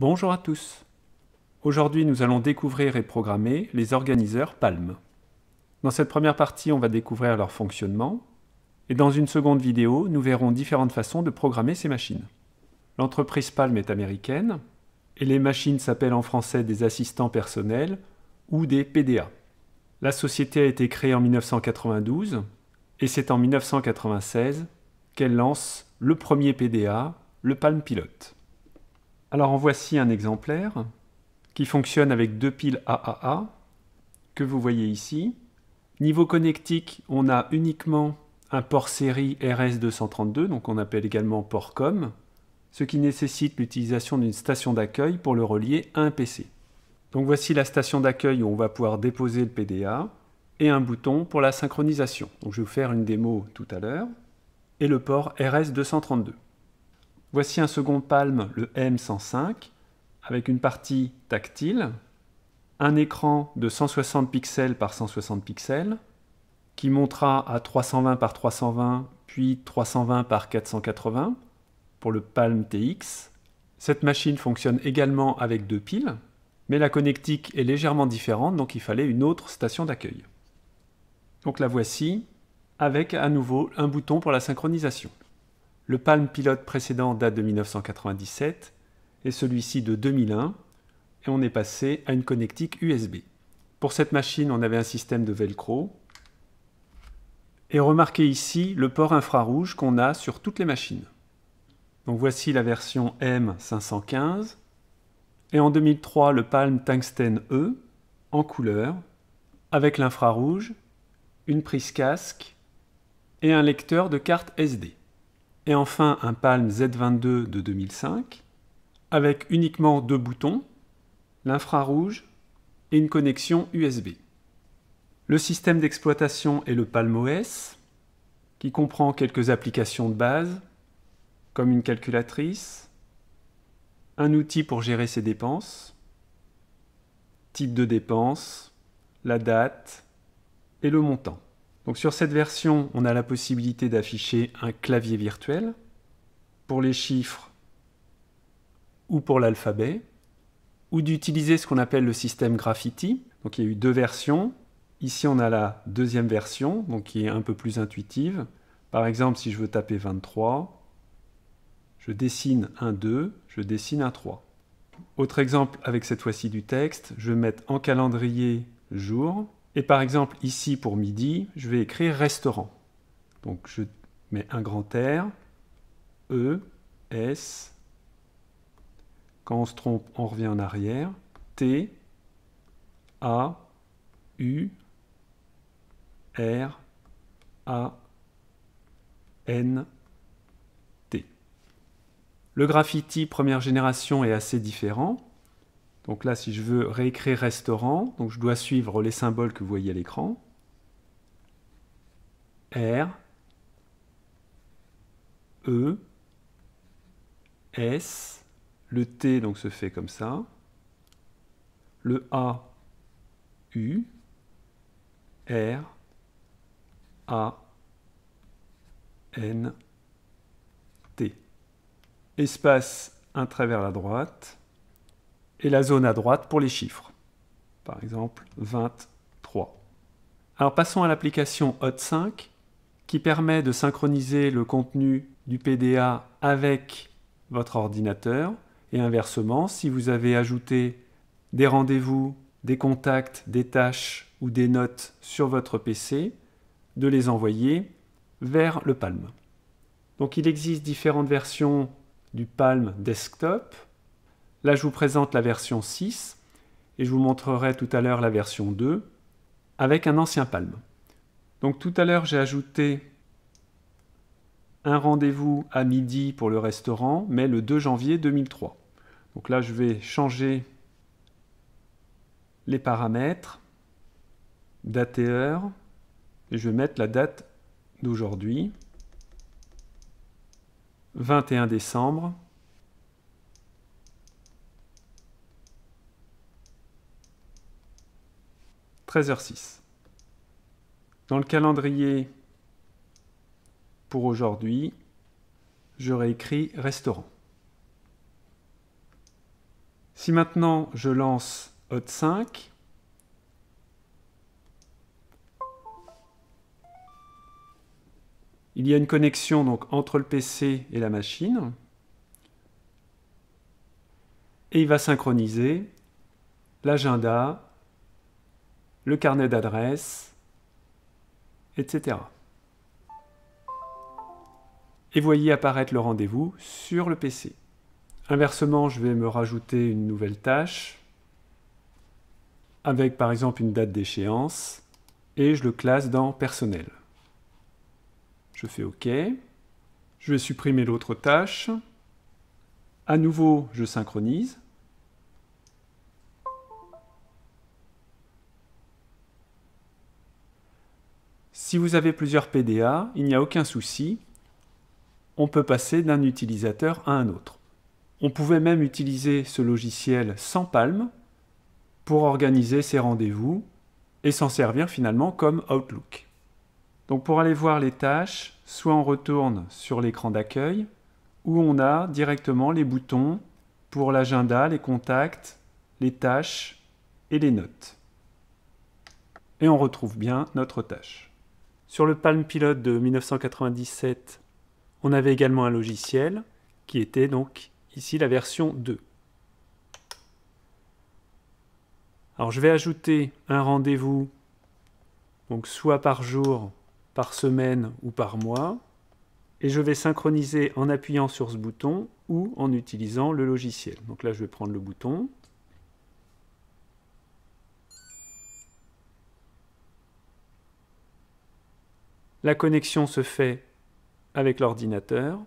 Bonjour à tous. Aujourd'hui, nous allons découvrir et programmer les organiseurs Palm. Dans cette première partie, on va découvrir leur fonctionnement et dans une seconde vidéo, nous verrons différentes façons de programmer ces machines. L'entreprise Palm est américaine et les machines s'appellent en français des assistants personnels ou des PDA. La société a été créée en 1992 et c'est en 1996 qu'elle lance le premier PDA, le Palm Pilot. Alors en voici un exemplaire qui fonctionne avec deux piles AAA que vous voyez ici. Niveau connectique, on a uniquement un port série RS232, donc on appelle également port COM, ce qui nécessite l'utilisation d'une station d'accueil pour le relier à un PC. Donc voici la station d'accueil où on va pouvoir déposer le PDA et un bouton pour la synchronisation. je vais vous faire une démo tout à l'heure et le port RS232. Voici un second palme, le M105, avec une partie tactile, un écran de 160 pixels par 160 pixels, qui montera à 320 par 320, puis 320 par 480 pour le Palm TX. Cette machine fonctionne également avec deux piles, mais la connectique est légèrement différente, donc il fallait une autre station d'accueil. Donc la voici, avec à nouveau un bouton pour la synchronisation. Le Palm pilote précédent date de 1997 et celui-ci de 2001 et on est passé à une connectique USB. Pour cette machine, on avait un système de velcro. Et remarquez ici le port infrarouge qu'on a sur toutes les machines. Donc voici la version M515. Et en 2003, le Palm Tungsten E en couleur, avec l'infrarouge, une prise casque et un lecteur de carte SD et enfin un Palm Z22 de 2005 avec uniquement deux boutons, l'infrarouge et une connexion USB. Le système d'exploitation est le Palm OS qui comprend quelques applications de base comme une calculatrice, un outil pour gérer ses dépenses, type de dépenses, la date et le montant. Donc sur cette version, on a la possibilité d'afficher un clavier virtuel pour les chiffres ou pour l'alphabet, ou d'utiliser ce qu'on appelle le système Graffiti. Donc il y a eu deux versions. Ici, on a la deuxième version, donc qui est un peu plus intuitive. Par exemple, si je veux taper 23, je dessine un 2, je dessine un 3. Autre exemple avec cette fois-ci du texte, je vais mettre en calendrier jour, et par exemple, ici pour midi, je vais écrire restaurant. Donc je mets un grand R, E, S. Quand on se trompe, on revient en arrière. T, A, U, R, A, N, T. Le graffiti première génération est assez différent. Donc là, si je veux réécrire restaurant, donc je dois suivre les symboles que vous voyez à l'écran. R, E, S, le T donc se fait comme ça, le A, U, R, A, N, T. Espace, un travers vers la droite, et la zone à droite pour les chiffres. Par exemple, 23. Alors passons à l'application Hot5 qui permet de synchroniser le contenu du PDA avec votre ordinateur et inversement, si vous avez ajouté des rendez-vous, des contacts, des tâches ou des notes sur votre PC, de les envoyer vers le Palm. Donc il existe différentes versions du Palm Desktop, Là, je vous présente la version 6 et je vous montrerai tout à l'heure la version 2 avec un ancien palme. Donc tout à l'heure, j'ai ajouté un rendez-vous à midi pour le restaurant, mais le 2 janvier 2003. Donc là, je vais changer les paramètres, date et heure, et je vais mettre la date d'aujourd'hui, 21 décembre Dans le calendrier pour aujourd'hui, j'aurais écrit restaurant. Si maintenant je lance Hot 5, il y a une connexion donc entre le PC et la machine et il va synchroniser l'agenda le carnet d'adresse, etc. Et voyez apparaître le rendez-vous sur le PC. Inversement, je vais me rajouter une nouvelle tâche avec par exemple une date d'échéance et je le classe dans personnel. Je fais OK. Je vais supprimer l'autre tâche. À nouveau, je synchronise. Si vous avez plusieurs PDA, il n'y a aucun souci, on peut passer d'un utilisateur à un autre. On pouvait même utiliser ce logiciel sans palme pour organiser ses rendez-vous et s'en servir finalement comme Outlook. Donc pour aller voir les tâches, soit on retourne sur l'écran d'accueil, où on a directement les boutons pour l'agenda, les contacts, les tâches et les notes. Et on retrouve bien notre tâche. Sur le Palm Pilot de 1997, on avait également un logiciel qui était donc ici la version 2. Alors je vais ajouter un rendez-vous donc soit par jour, par semaine ou par mois et je vais synchroniser en appuyant sur ce bouton ou en utilisant le logiciel. Donc là je vais prendre le bouton La connexion se fait avec l'ordinateur.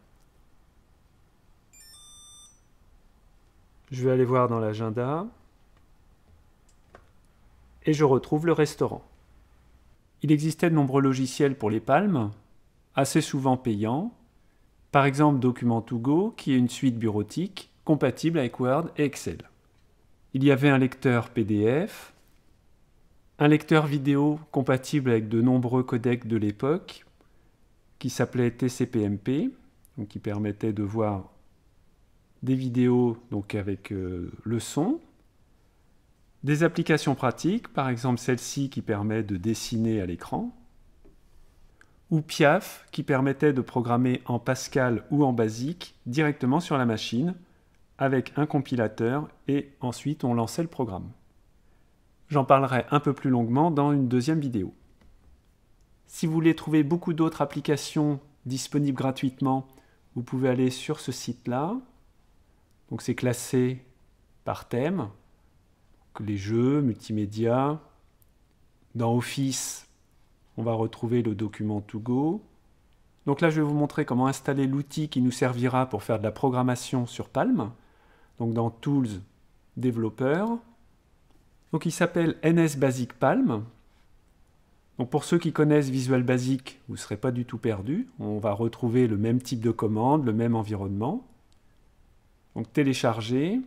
Je vais aller voir dans l'agenda. Et je retrouve le restaurant. Il existait de nombreux logiciels pour les palmes, assez souvent payants. Par exemple Document2Go, qui est une suite bureautique compatible avec Word et Excel. Il y avait un lecteur PDF, un lecteur vidéo compatible avec de nombreux codecs de l'époque, qui s'appelait TCPMP, qui permettait de voir des vidéos donc avec euh, le son, des applications pratiques, par exemple celle-ci qui permet de dessiner à l'écran, ou Piaf qui permettait de programmer en Pascal ou en basique directement sur la machine avec un compilateur et ensuite on lançait le programme. J'en parlerai un peu plus longuement dans une deuxième vidéo. Si vous voulez trouver beaucoup d'autres applications disponibles gratuitement, vous pouvez aller sur ce site-là. Donc c'est classé par thème, les jeux, multimédia. Dans Office, on va retrouver le document To Go. Donc là, je vais vous montrer comment installer l'outil qui nous servira pour faire de la programmation sur Palm. Donc dans Tools, Développeurs. Donc il s'appelle NS Basic Palm. Donc pour ceux qui connaissent Visual Basic, vous ne serez pas du tout perdu. On va retrouver le même type de commande, le même environnement. Donc télécharger.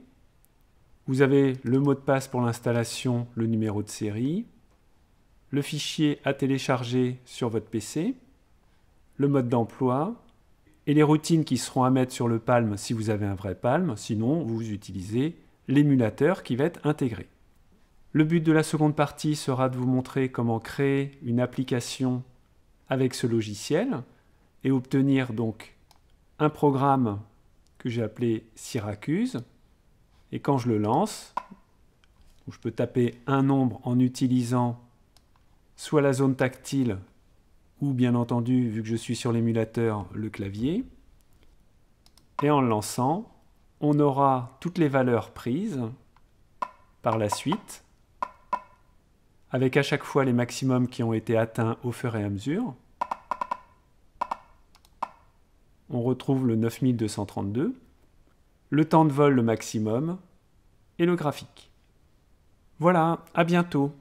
Vous avez le mot de passe pour l'installation, le numéro de série, le fichier à télécharger sur votre PC, le mode d'emploi et les routines qui seront à mettre sur le Palm si vous avez un vrai Palm. Sinon, vous utilisez l'émulateur qui va être intégré. Le but de la seconde partie sera de vous montrer comment créer une application avec ce logiciel et obtenir donc un programme que j'ai appelé Syracuse. Et quand je le lance, je peux taper un nombre en utilisant soit la zone tactile ou bien entendu, vu que je suis sur l'émulateur, le clavier. Et en le lançant, on aura toutes les valeurs prises par la suite avec à chaque fois les maximums qui ont été atteints au fur et à mesure. On retrouve le 9232, le temps de vol le maximum et le graphique. Voilà, à bientôt